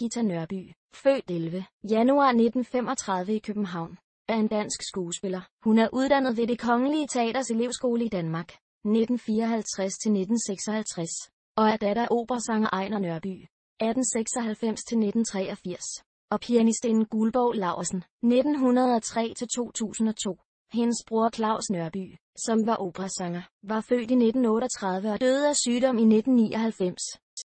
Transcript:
Gita Nørby, født 11. januar 1935 i København, er en dansk skuespiller. Hun er uddannet ved det Kongelige Teaters elevskole i Danmark, 1954-1956, og er datter af operasanger Ejner Nørby, 1896-1983, og pianistinden Guldborg Laursen, 1903-2002. Hendes bror Claus Nørby, som var operasanger, var født i 1938 og døde af sygdom i 1999.